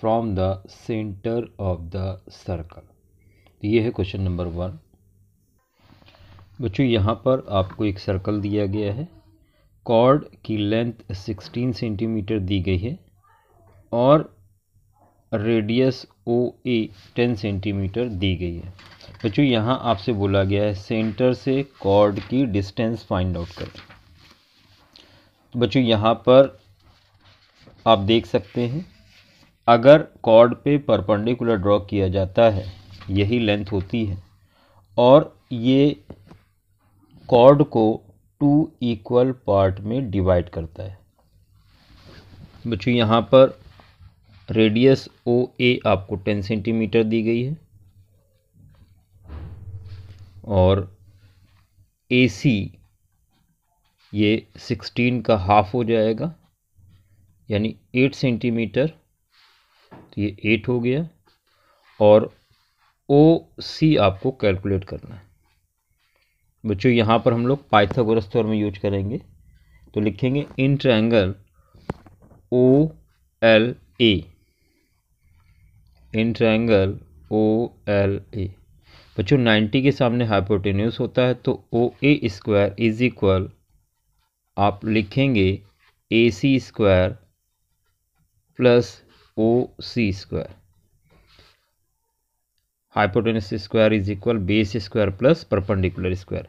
from the centre of the circle तो ये है क्वेश्चन नंबर वन बच्चों यहाँ पर आपको एक सर्कल दिया गया है कॉर्ड की लेंथ 16 सेंटीमीटर दी गई है और radius O A ten centimetre दी गई है बच्चों यहाँ आपसे बोला गया है सेंटर से कॉर्ड की डिस्टेंस फाइंड आउट करें तो बच्चों यहाँ पर आप देख सकते हैं अगर कॉर्ड पे परपेंडिकुलर ड्रॉ किया जाता है यही लेंथ होती है और ये कॉर्ड को टू इक्वल पार्ट में डिवाइड करता है बच्चों यहाँ पर रेडियस ओ ए आपको टेन सेंटीमीटर दी गई है और ए सी ये सिक्सटीन का हाफ हो जाएगा यानी एट सेंटीमीटर तो ये एट हो गया और ओ सी आपको कैलकुलेट करना है बच्चों यहाँ पर हम लोग पाइथागोरस में यूज करेंगे तो लिखेंगे in triangle O L A in triangle O L A बच्चों 90 के सामने हाइपोटेन्यूस होता है तो O A square is equal आप लिखेंगे A C square plus O C square hypotenuse square is equal base square plus perpendicular square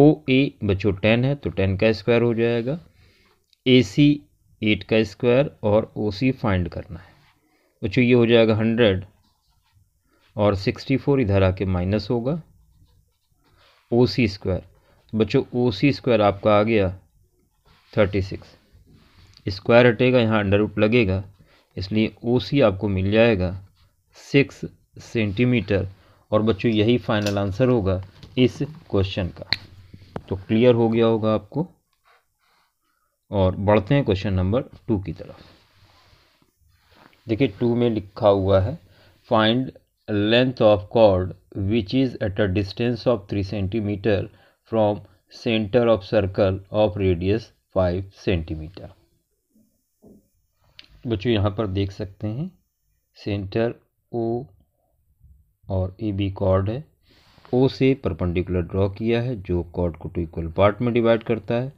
O A बच्चो ten है तो टेन का स्क्वायर हो जाएगा ए सी एट का स्क्वायर और ओ सी फाइंड करना है बच्चों ये हो जाएगा हंड्रेड और सिक्सटी फोर इधर आके माइनस होगा ओ सी स्क्वायर बच्चों ओ सी स्क्वायर आपका आ गया थर्टी सिक्स स्क्वायर हटेगा यहाँ अंडर रूट लगेगा इसलिए ओ सी आपको मिल जाएगा सिक्स सेंटीमीटर और बच्चों यही फाइनल आंसर होगा इस क्वेश्चन का तो क्लियर हो गया होगा आपको और बढ़ते हैं क्वेश्चन नंबर टू की तरफ देखिए टू में लिखा हुआ है find length of chord which is at a distance of three centimetre from centre of circle of radius five centimetre बच्चों यहाँ पर देख सकते हैं सेंटर ओ और ए बी कॉर्ड है ओ से परपेंडिकुलर ड्रॉ किया है जो कॉर्ड को टू इक्वल पार्ट में डिवाइड करता है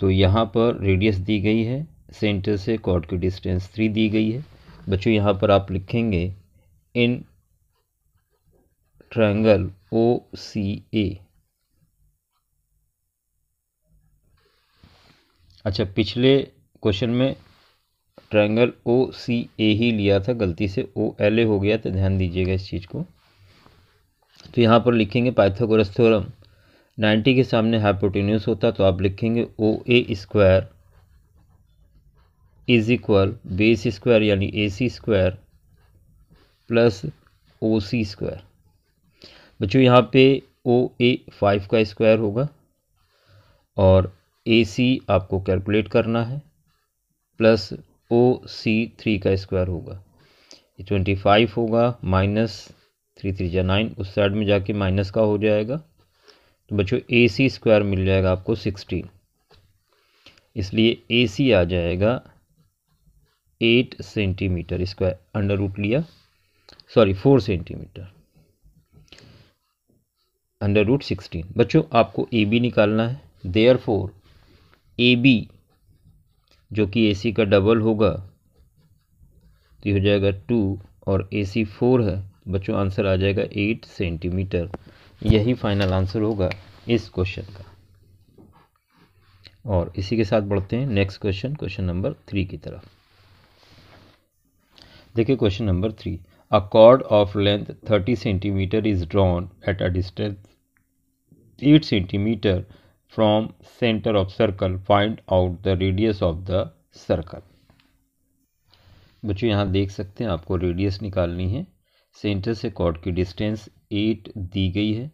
तो यहाँ पर रेडियस दी गई है सेंटर से कॉर्ड की डिस्टेंस थ्री दी गई है बच्चों यहाँ पर आप लिखेंगे इन ट्रायंगल ओ सी ए अच्छा पिछले क्वेश्चन में ट्रायंगल ओ सी ए ही लिया था गलती से ओ एल ए हो गया तो ध्यान दीजिएगा इस चीज़ को तो यहाँ पर लिखेंगे पाइथागोरस थ्योरम 90 के सामने हाइपोटेन्यूस होता तो आप लिखेंगे O A square is equal base square यानी A C square plus O C square बच्चों यहाँ पे ओ ए फाइव का स्क्वायर होगा और ए सी आपको कैलकुलेट करना है प्लस ओ सी थ्री का स्क्वायर होगा ये ट्वेंटी फाइव होगा माइनस थ्री थ्री जा नाइन उस साइड में जाके माइनस का हो जाएगा तो बच्चों ए सी स्क्वायर मिल जाएगा आपको सिक्सटीन इसलिए ए सी आ जाएगा eight centimetre square under root लिया sorry four centimetre under root sixteen बच्चों आपको ए बी निकालना है देयर फोर ए बी जो कि ए का डबल होगा तो हो जाएगा टू और ए सी फोर है बच्चों आंसर आ जाएगा एट सेंटीमीटर यही फाइनल आंसर होगा इस क्वेश्चन का और इसी के साथ बढ़ते हैं next question question number three की तरफ देखिए question number three a chord of length thirty centimetre is drawn at a distance eight centimetre from center of circle find out the radius of the circle बच्चों यहाँ देख सकते हैं आपको radius निकालनी है सेंटर से कॉर्ड की डिस्टेंस एट दी गई है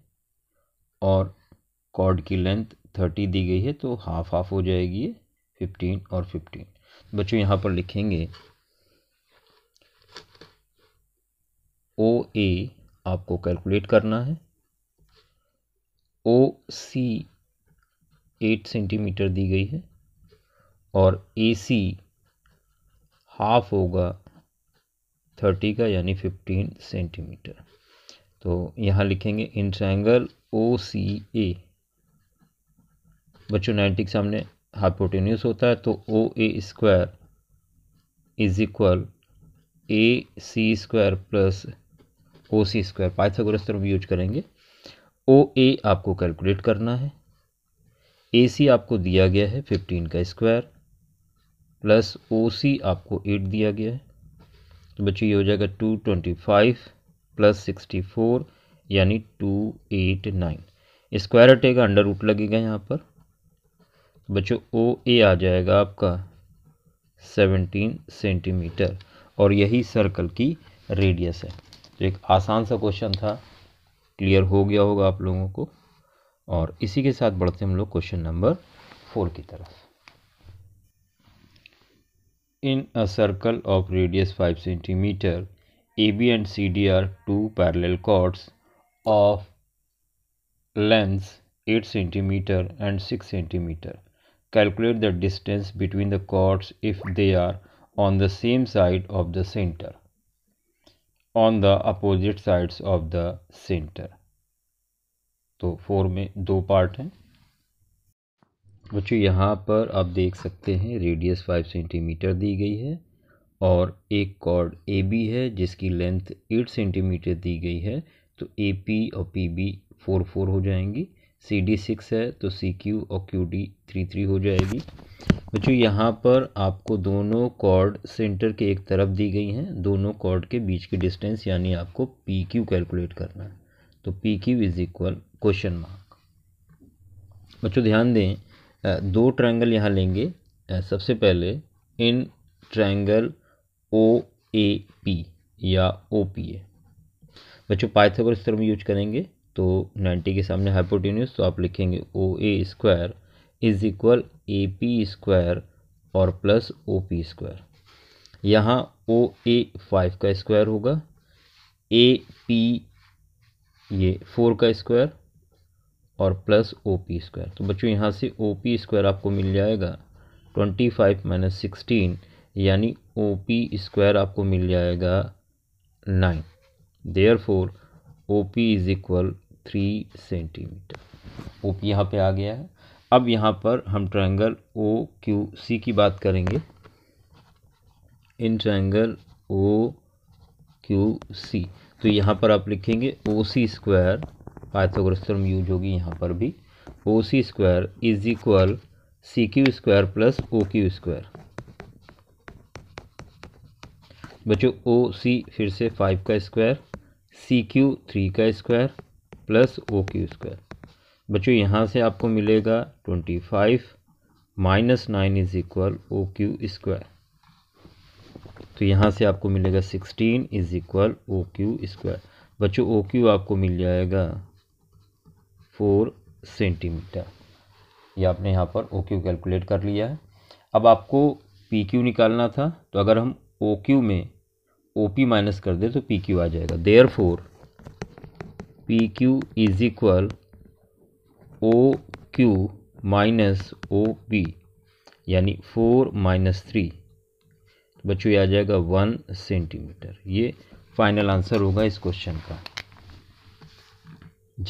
और कॉर्ड की लेंथ थर्टी दी गई है तो हाफ हाफ हो जाएगी ये फिफ्टीन और फिफ्टीन बच्चों यहाँ पर लिखेंगे ओ ए आपको कैलकुलेट करना है ओ सी एट सेंटीमीटर दी गई है और ए सी हाफ होगा थर्टी का यानी फिफ्टीन सेंटीमीटर तो यहाँ लिखेंगे इन ट्रैंगल ओ सी ए बच्चों नाइन्टी के सामने हाइपोटेन्यूस होता है तो O A square is equal A C square plus O C square Pythagoras तरफ यूज करेंगे ओ ए आपको कैलकुलेट करना है ए सी आपको दिया गया है फिफ्टीन का स्क्वायर प्लस ओ सी आपको एट दिया गया है तो बच्चों ये हो जाएगा two twenty five plus sixty four यानी टू एट नाइन स्क्वायर हटेगा अंडर रूट लगेगा यहाँ पर तो बच्चों ओ ए आ जाएगा आपका सेवनटीन सेंटीमीटर और यही सर्कल की रेडियस है तो एक आसान सा क्वेश्चन था क्लियर हो गया होगा आप लोगों को और इसी के साथ बढ़ते हम लोग क्वेश्चन नंबर फोर की तरफ in a circle of radius five centimetre A B and C D are two parallel chords of length eight centimetre and six centimetre calculate the distance between the chords if they are on the same side of the centre on the opposite sides of the centre तो four में दो part हैं बच्चों यहाँ पर आप देख सकते हैं रेडियस फाइव सेंटीमीटर दी गई है और एक कॉर्ड ए बी है जिसकी लेंथ एट सेंटीमीटर दी गई है तो ए पी और पी बी फोर फोर हो जाएंगी सी डी सिक्स है तो सी क्यू और क्यू डी थ्री थ्री हो जाएगी बच्चों यहाँ पर आपको दोनों कॉर्ड सेंटर के एक तरफ दी गई हैं दोनों कॉर्ड के बीच की डिस्टेंस यानी आपको पी क्यू कैलकुलेट करना है तो P Q is equal question mark बच्चों ध्यान दें दो ट्रायंगल यहाँ लेंगे सबसे पहले इन ट्रायंगल ओ ए पी या ओ पी ए बच्चों पाइथागोरस में यूज करेंगे तो 90 के सामने हाइपोटिन्यूस तो आप लिखेंगे O A square is equal A P square और प्लस ओ पी स्क्वायर यहाँ ओ ए फाइव का स्क्वायर होगा ए पी ये फोर का स्क्वायर और प्लस ओ पी स्क्वायर तो बच्चों यहाँ से ओ पी स्क्वायर आपको मिल जाएगा ट्वेंटी फाइव माइनस सिक्सटीन यानी ओ पी स्क्वायर आपको मिल जाएगा nine therefore O P is equal three centimetre O P यहाँ पर आ गया है अब यहाँ पर हम ट्रायंगल ओ क्यू सी की बात करेंगे इन ट्रायंगल ओ क्यू सी तो यहाँ पर आप लिखेंगे O C square Pythagoras use होगी यहाँ पर भी O C square is equal C Q square plus O Q square बच्चों ओ सी फिर से फाइव का स्क्वायर सी क्यू थ्री का square plus O Q square बच्चों यहाँ से आपको मिलेगा twenty five minus nine is equal O Q square तो यहाँ से आपको मिलेगा sixteen is equal O Q square बच्चों ओ क्यू आपको मिल जाएगा फोर सेंटीमीटर ये यह आपने यहाँ पर ओ क्यू कैलकुलेट कर लिया है अब आपको पी क्यू निकालना था तो अगर हम ओ क्यू में ओ पी माइनस कर दे तो पी क्यू आ जाएगा therefore P Q is equal O Q minus O P यानी फोर माइनस थ्री बच्चों ये आ जाएगा वन सेंटीमीटर ये फाइनल आंसर होगा इस क्वेश्चन का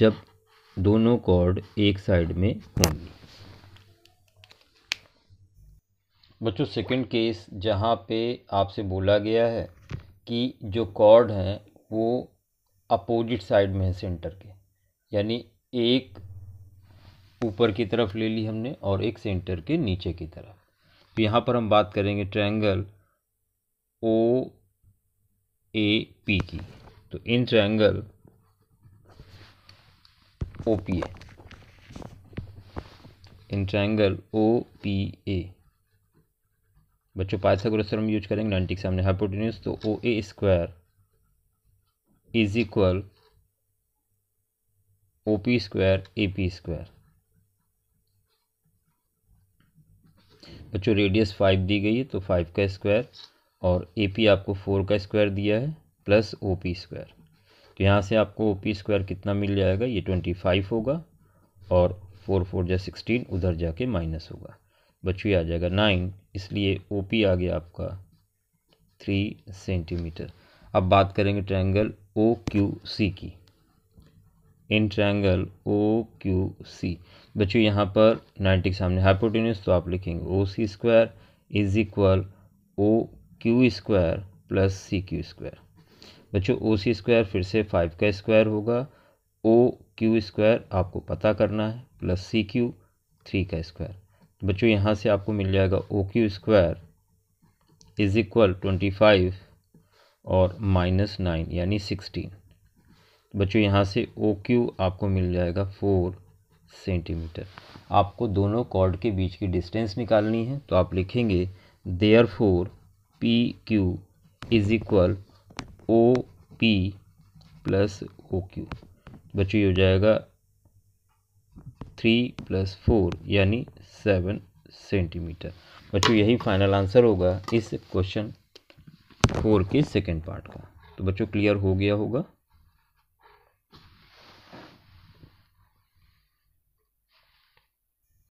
जब दोनों कॉर्ड एक साइड में होंगी बच्चों सेकंड केस जहाँ पे आपसे बोला गया है कि जो कॉर्ड हैं वो अपोजिट साइड में है सेंटर के यानी एक ऊपर की तरफ ले ली हमने और एक सेंटर के नीचे की तरफ तो यहाँ पर हम बात करेंगे ट्रायंगल ओ ए पी की तो in triangle O P A in triangle O P A बच्चों पाइथागोरस हम यूज करेंगे नाइन्टी के सामने हाइपोटेन्यूज तो O A square is equal O P square A P square बच्चों रेडियस फाइव दी गई है तो फाइव का स्क्वायर और ए पी आपको फोर का स्क्वायर दिया है प्लस ओ पी स्क्वायर तो यहाँ से आपको ओ पी स्क्वायर कितना मिल जाएगा ये ट्वेंटी फाइव होगा और फोर फोर जा सिक्सटीन उधर जाके माइनस होगा बच्चों आ जाएगा नाइन इसलिए ओ पी आ गया आपका थ्री सेंटीमीटर अब बात करेंगे ट्रायंगल ओ क्यू सी की इन ट्रायंगल ओ क्यू सी बच्चों यहाँ पर नाइन्टी के सामने हाइपोटेन्यूस तो आप लिखेंगे O C square is equal O Q square plus C Q square बच्चों ओ सी स्क्वायर फिर से फाइव का स्क्वायर होगा ओ क्यू स्क्वायर आपको पता करना है प्लस सी क्यू थ्री का स्क्वायर बच्चों यहाँ से आपको मिल जाएगा O Q square is equal twenty five और माइनस नाइन यानी सिक्सटीन बच्चों यहाँ से ओ क्यू आपको मिल जाएगा फोर सेंटीमीटर आपको दोनों कॉर्ड के बीच की डिस्टेंस निकालनी है तो आप लिखेंगे therefore P Q is equal O P plus O Q बच्चों हो जाएगा थ्री प्लस फोर यानी सेवन सेंटीमीटर बच्चों यही फाइनल आंसर होगा इस क्वेश्चन फोर के सेकेंड पार्ट का तो बच्चों क्लियर हो गया होगा